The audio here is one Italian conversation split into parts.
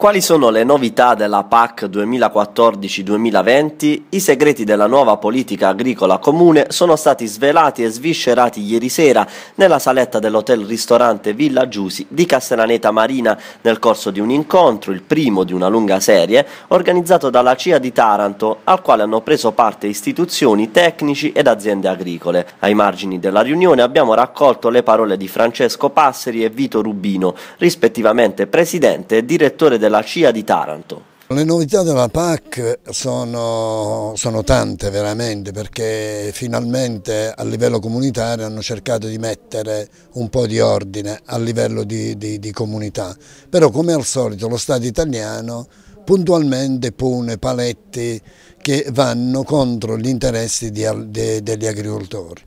Quali sono le novità della PAC 2014-2020? I segreti della nuova politica agricola comune sono stati svelati e sviscerati ieri sera nella saletta dell'hotel ristorante Villa Giusi di Castellaneta Marina nel corso di un incontro, il primo di una lunga serie, organizzato dalla CIA di Taranto, al quale hanno preso parte istituzioni, tecnici ed aziende agricole. Ai margini della riunione abbiamo raccolto le parole di Francesco Passeri e Vito Rubino, rispettivamente presidente e direttore della della CIA di Taranto. Le novità della PAC sono, sono, tante veramente perché finalmente a livello comunitario hanno cercato di mettere un po' di ordine a livello di, di, di comunità, però come al solito lo Stato italiano puntualmente pone paletti che vanno contro gli interessi di, degli agricoltori.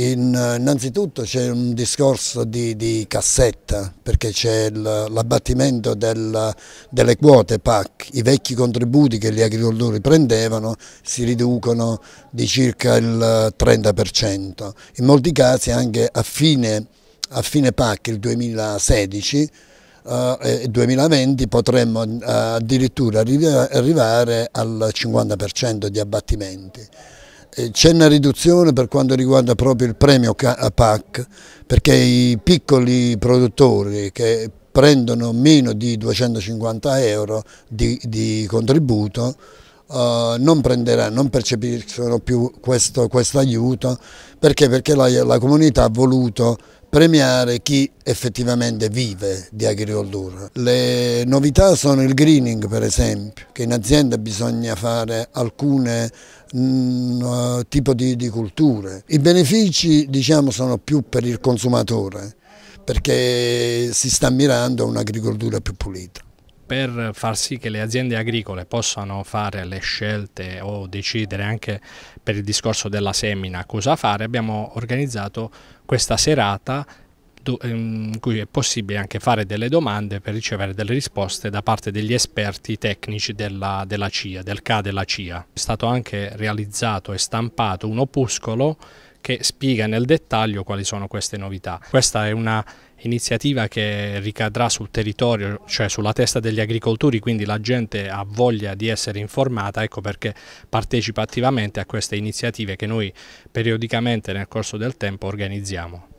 In, eh, innanzitutto c'è un discorso di, di cassetta perché c'è l'abbattimento del, delle quote PAC, i vecchi contributi che gli agricoltori prendevano si riducono di circa il 30%, eh, in molti casi anche a fine, a fine PAC il 2016 eh, 2020 potremmo eh, addirittura arrivare al 50% di abbattimenti. Eh, c'è una riduzione per quanto riguarda proprio il premio PAC perché i piccoli produttori che prendono meno di 250 euro di, di contributo Uh, non, prenderà, non percepiscono più questo, questo aiuto perché? perché la, la comunità ha voluto premiare chi effettivamente vive di agricoltura. Le novità sono il greening per esempio, che in azienda bisogna fare alcune mh, mm, eh, tipo di, di, culture. I benefici diciamo, sono più per il consumatore perché si sta mirando a un'agricoltura più pulita per far sì che le aziende agricole possano fare le scelte o decidere anche per il discorso della semina cosa fare, abbiamo organizzato questa serata ehm, in cui è possibile anche fare delle domande per ricevere delle risposte da parte degli esperti tecnici della, della CIA, del CA della CIA. È stato anche realizzato e stampato un opuscolo che spiega nel dettaglio quali sono queste novità. Questa è una iniziativa che ricadrà sul territorio, cioè sulla testa degli agricoltori, quindi la gente ha voglia di essere informata, ecco perché partecipa attivamente a queste iniziative che noi periodicamente nel corso del tempo organizziamo.